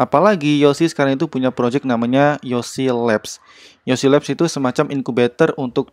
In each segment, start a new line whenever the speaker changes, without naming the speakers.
Apalagi Yosi sekarang itu punya project namanya Yosi Labs. Yosi Labs itu semacam inkubator untuk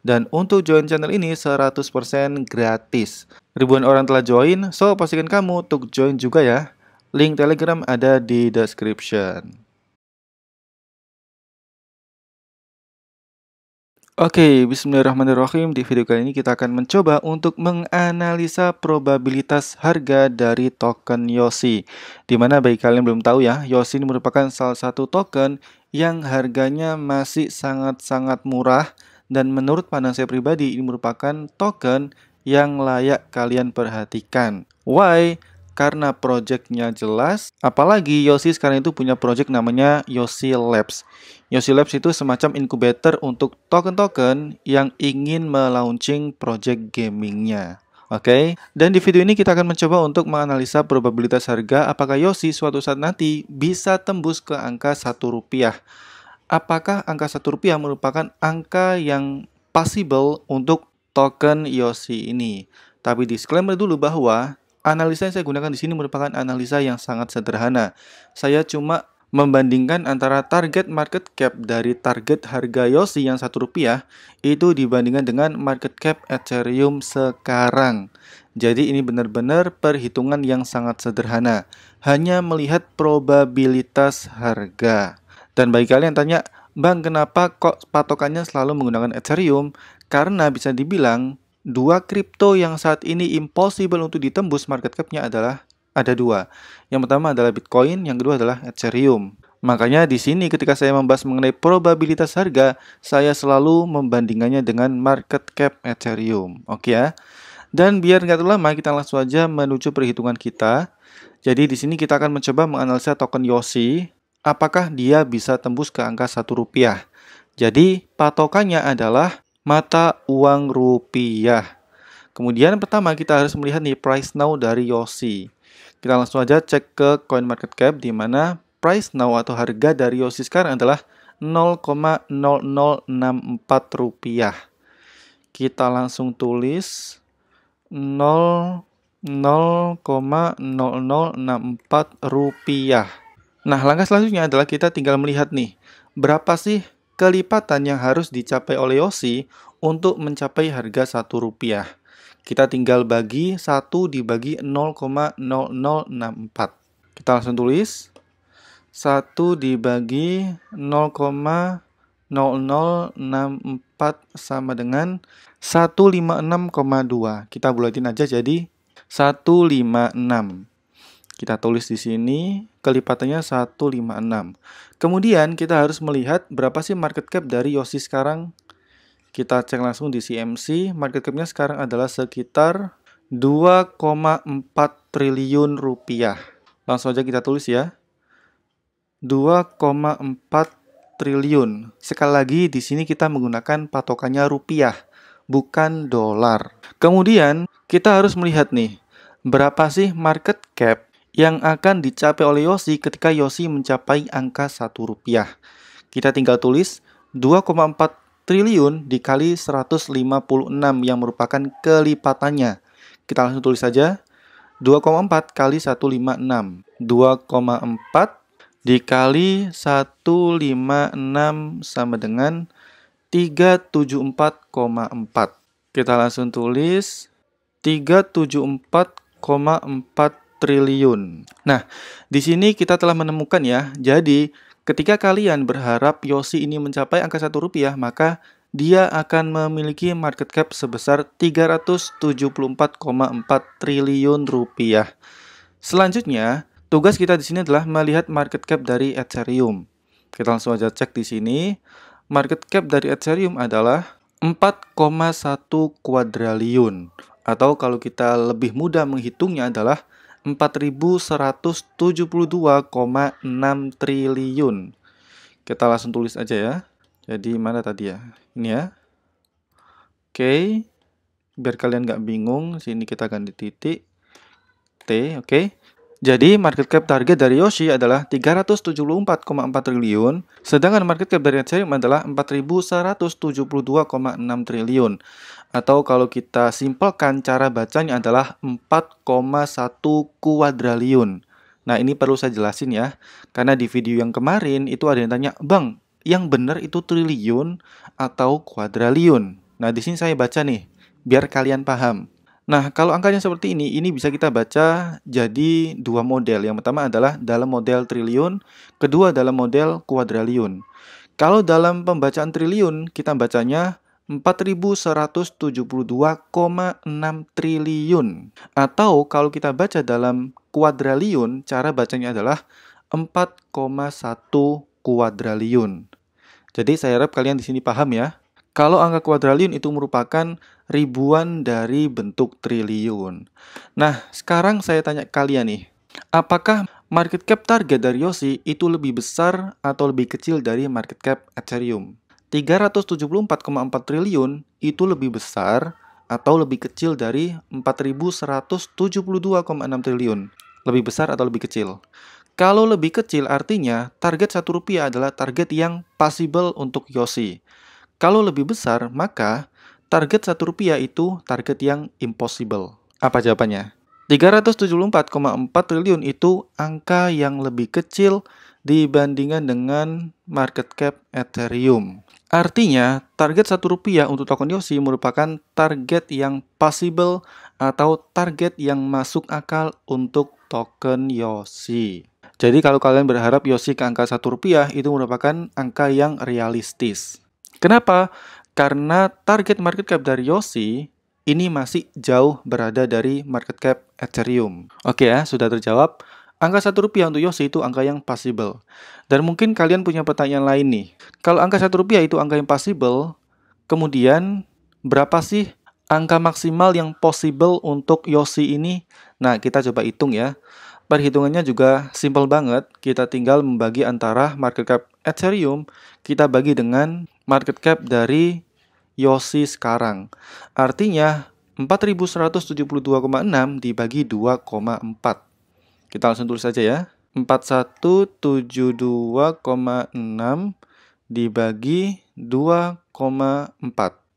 Dan untuk join channel ini 100% gratis. Ribuan orang telah join, so pastikan kamu untuk join juga ya. Link Telegram ada di description. Oke, okay, bismillahirrahmanirrahim. Di video kali ini kita akan mencoba untuk menganalisa probabilitas harga dari token Yosi. Dimana bagi kalian belum tahu ya, Yosi ini merupakan salah satu token yang harganya masih sangat-sangat murah dan menurut pandang saya pribadi ini merupakan token yang layak kalian perhatikan. Why? Karena projectnya jelas, apalagi Yosi sekarang itu punya project namanya Yosi Labs. Yosi Labs itu semacam incubator untuk token-token yang ingin melaunching project gamingnya. Oke, okay? dan di video ini kita akan mencoba untuk menganalisa probabilitas harga apakah Yosi suatu saat nanti bisa tembus ke angka satu rupiah apakah angka satu rupiah merupakan angka yang possible untuk token Yosi ini. Tapi disclaimer dulu bahwa analisa yang saya gunakan di sini merupakan analisa yang sangat sederhana. Saya cuma membandingkan antara target market cap dari target harga Yosi yang satu rupiah itu dibandingkan dengan market cap Ethereum sekarang. Jadi ini benar-benar perhitungan yang sangat sederhana, hanya melihat probabilitas harga. Dan bagi kalian yang tanya, Bang, kenapa kok patokannya selalu menggunakan Ethereum? Karena bisa dibilang, dua kripto yang saat ini impossible untuk ditembus market cap-nya adalah ada dua. Yang pertama adalah Bitcoin, yang kedua adalah Ethereum. Makanya di sini ketika saya membahas mengenai probabilitas harga, saya selalu membandingkannya dengan market cap Ethereum. Oke ya. Dan biar nggak terlalu lama, kita langsung aja menuju perhitungan kita. Jadi di sini kita akan mencoba menganalisa token Yoshi apakah dia bisa tembus ke angka satu rupiah. Jadi patokannya adalah mata uang rupiah. Kemudian pertama kita harus melihat nih price now dari Yosi. Kita langsung aja cek ke Coin Market Cap di mana price now atau harga dari Yosi sekarang adalah 0,0064 rupiah. Kita langsung tulis 0,0064 rupiah. Nah, langkah selanjutnya adalah kita tinggal melihat nih, berapa sih kelipatan yang harus dicapai oleh OSI untuk mencapai harga satu rupiah. Kita tinggal bagi satu dibagi 0,0064. Kita langsung tulis satu dibagi 0,0064 sama dengan 156,2. Kita bulatin aja jadi 156. Kita tulis di sini kelipatannya 156. Kemudian kita harus melihat berapa sih market cap dari Yosi sekarang. Kita cek langsung di CMC, market capnya sekarang adalah sekitar 2,4 triliun rupiah. Langsung aja kita tulis ya. 2,4 triliun. Sekali lagi di sini kita menggunakan patokannya rupiah, bukan dolar. Kemudian kita harus melihat nih, berapa sih market cap yang akan dicapai oleh Yosi ketika Yosi mencapai angka 1 rupiah. Kita tinggal tulis 2,4 triliun dikali 156 yang merupakan kelipatannya. Kita langsung tulis saja 2,4 kali 156. 2,4 dikali 156 sama dengan 374,4. Kita langsung tulis 374,4 triliun. Nah, di sini kita telah menemukan ya, jadi ketika kalian berharap Yosi ini mencapai angka satu rupiah, maka dia akan memiliki market cap sebesar 374,4 triliun rupiah. Selanjutnya, tugas kita di sini adalah melihat market cap dari Ethereum. Kita langsung aja cek di sini. Market cap dari Ethereum adalah 4,1 kuadriliun. atau kalau kita lebih mudah menghitungnya adalah 4.172,6 triliun. Kita langsung tulis aja ya. Jadi mana tadi ya? Ini ya. Oke. Biar kalian nggak bingung, sini kita ganti titik. T, oke. Jadi market cap target dari Yoshi adalah 374,4 triliun, sedangkan market cap dari Ethereum adalah 4172,6 triliun. Atau kalau kita simpelkan cara bacanya adalah 4,1 kuadriliun. Nah ini perlu saya jelasin ya, karena di video yang kemarin itu ada yang tanya, Bang, yang benar itu triliun atau kuadriliun? Nah di sini saya baca nih, biar kalian paham. Nah, kalau angkanya seperti ini, ini bisa kita baca jadi dua model. Yang pertama adalah dalam model triliun, kedua dalam model kuadriliun. Kalau dalam pembacaan triliun, kita bacanya 4.172,6 triliun. Atau kalau kita baca dalam kuadriliun, cara bacanya adalah 4,1 kuadriliun. Jadi saya harap kalian di sini paham ya. Kalau angka kuadrilion itu merupakan ribuan dari bentuk triliun. Nah, sekarang saya tanya kalian nih, apakah market cap target dari Yoshi itu lebih besar atau lebih kecil dari market cap Ethereum? 374,4 triliun itu lebih besar atau lebih kecil dari 4172,6 triliun. Lebih besar atau lebih kecil? Kalau lebih kecil artinya target satu rupiah adalah target yang possible untuk Yoshi. Kalau lebih besar, maka target satu rupiah itu target yang impossible. Apa jawabannya? 374,4 triliun itu angka yang lebih kecil dibandingkan dengan market cap Ethereum. Artinya, target satu rupiah untuk token Yoshi merupakan target yang possible atau target yang masuk akal untuk token Yoshi. Jadi kalau kalian berharap Yoshi ke angka satu rupiah, itu merupakan angka yang realistis. Kenapa? Karena target market cap dari Yosi ini masih jauh berada dari market cap Ethereum. Oke ya, sudah terjawab. Angka satu rupiah untuk Yosi itu angka yang possible. Dan mungkin kalian punya pertanyaan lain nih. Kalau angka satu rupiah itu angka yang possible, kemudian berapa sih angka maksimal yang possible untuk Yosi ini? Nah, kita coba hitung ya. Perhitungannya juga simple banget. Kita tinggal membagi antara market cap Ethereum kita bagi dengan market cap dari Yoshi sekarang. Artinya 4172,6 dibagi 2,4. Kita langsung tulis saja ya. 4172,6 dibagi 2,4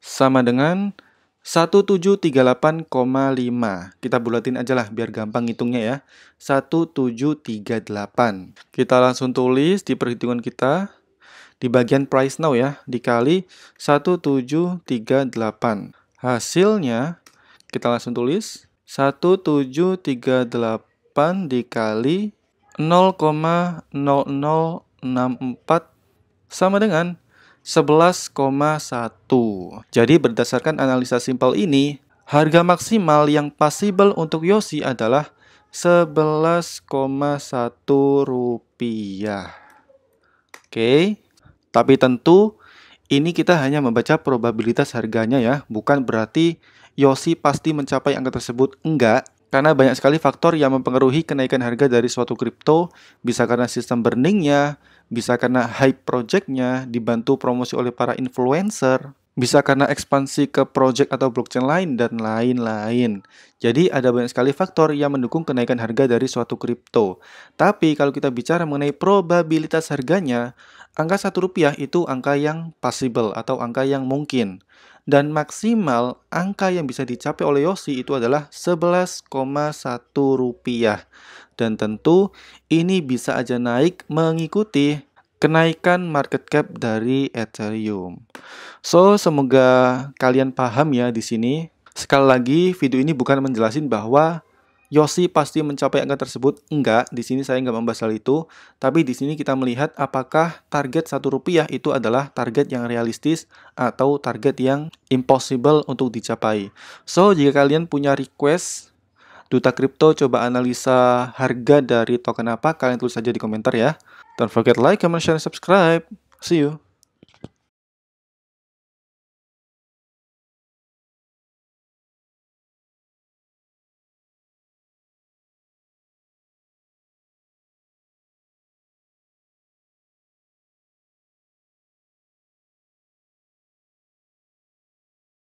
sama dengan 1738,5. Kita bulatin aja lah biar gampang ngitungnya ya. 1738. Kita langsung tulis di perhitungan kita di bagian price now ya, dikali 1738. Hasilnya kita langsung tulis 1738 dikali 0,0064 sama dengan 11,1. Jadi berdasarkan analisa simpel ini, harga maksimal yang possible untuk Yosi adalah 11,1 rupiah. Oke, tapi tentu ini kita hanya membaca probabilitas harganya ya, bukan berarti Yosi pasti mencapai angka tersebut. Enggak, karena banyak sekali faktor yang mempengaruhi kenaikan harga dari suatu kripto, bisa karena sistem burningnya, bisa karena hype projectnya, dibantu promosi oleh para influencer, bisa karena ekspansi ke project atau blockchain lain, dan lain-lain. Jadi ada banyak sekali faktor yang mendukung kenaikan harga dari suatu kripto. Tapi kalau kita bicara mengenai probabilitas harganya, angka satu rupiah itu angka yang possible atau angka yang mungkin dan maksimal angka yang bisa dicapai oleh Yosi itu adalah 11,1 rupiah. Dan tentu ini bisa aja naik mengikuti kenaikan market cap dari Ethereum. So, semoga kalian paham ya di sini. Sekali lagi, video ini bukan menjelaskan bahwa Yosi pasti mencapai angka tersebut? Enggak, di sini saya nggak membahas hal itu. Tapi di sini kita melihat apakah target satu rupiah itu adalah target yang realistis atau target yang impossible untuk dicapai. So, jika kalian punya request Duta Kripto coba analisa harga dari token apa, kalian tulis saja di komentar ya. Don't forget like, comment, share, and subscribe. See you.